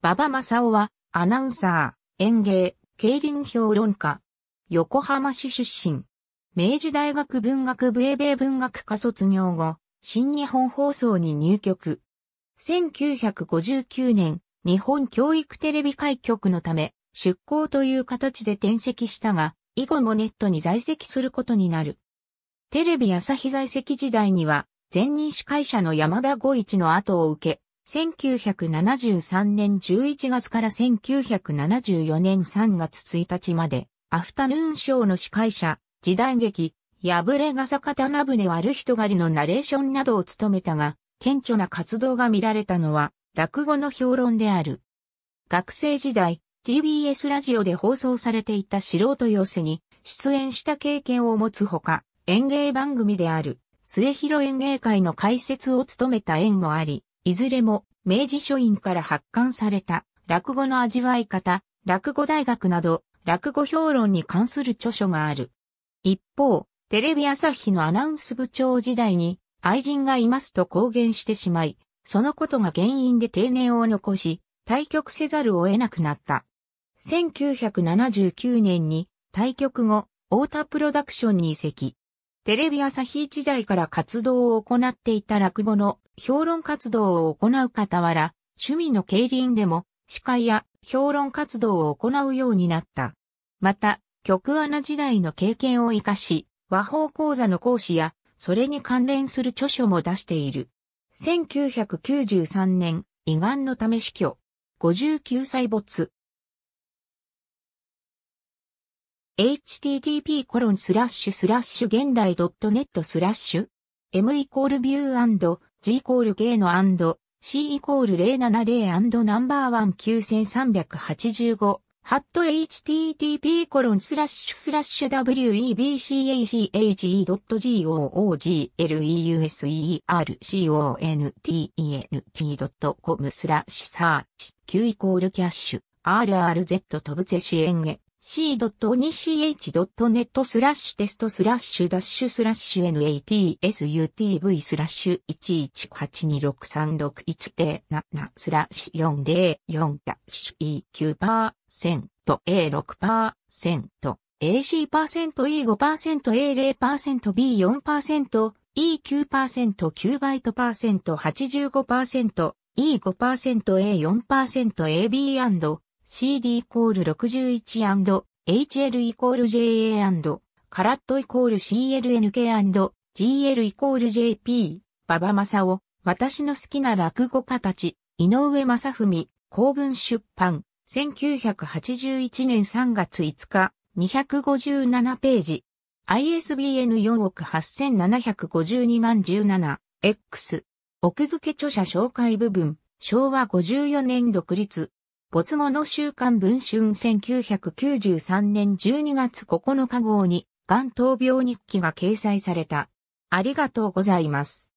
馬場正夫は、アナウンサー、演芸、競輪評論家。横浜市出身。明治大学文学部英米文学科卒業後、新日本放送に入局。1959年、日本教育テレビ開局のため、出向という形で転籍したが、以後もネットに在籍することになる。テレビ朝日在籍時代には、前任司会者の山田五一の後を受け、1973年11月から1974年3月1日まで、アフタヌーンショーの司会者、時代劇、破れ傘刀船悪人狩りのナレーションなどを務めたが、顕著な活動が見られたのは、落語の評論である。学生時代、TBS ラジオで放送されていた素人寄せに出演した経験を持つほか、演芸番組である末広演芸会の解説を務めた縁もあり、いずれも明治書院から発刊された落語の味わい方、落語大学など落語評論に関する著書がある。一方、テレビ朝日のアナウンス部長時代に愛人がいますと公言してしまい、そのことが原因で定年を残し、対局せざるを得なくなった。1979年に対局後、太田プロダクションに移籍。テレビ朝日時代から活動を行っていた落語の評論活動を行う傍ら、趣味の競輪でも司会や評論活動を行うようになった。また、局穴時代の経験を活かし、和法講座の講師や、それに関連する著書も出している。1993年、胃がんのため死去。59歳没。http コロンスラッシュスラッシュ現代 .net スラッシュ m イコールビュー G イコールゲード、&C イコール 070&No19385 ハット http コロンスラッシュスラッシュ webcache.googleusercontent.com スラッシュサーチ q イコールキャッシュ rrz 飛ぶシ支援へ c.onich.net スラッシュテストスラッシュダッシュスラッシュ natsutv スラッシュ11826361077スラッシュ404ダッシュ E9% A6% AC% E5% A0% B4% E9% 9バイト %85% E5% A4% AB& CD イコール 61&HL イコール JA& カラットイコール CLNK&GL イコール JP、ババマサオ私の好きな落語家たち、井上正文、公文出版、1981年3月5日、257ページ。ISBN 4億8752万 17X。奥付著者紹介部分。昭和54年独立。没後の週刊文春1993年12月9日号に、癌闘病日記が掲載された。ありがとうございます。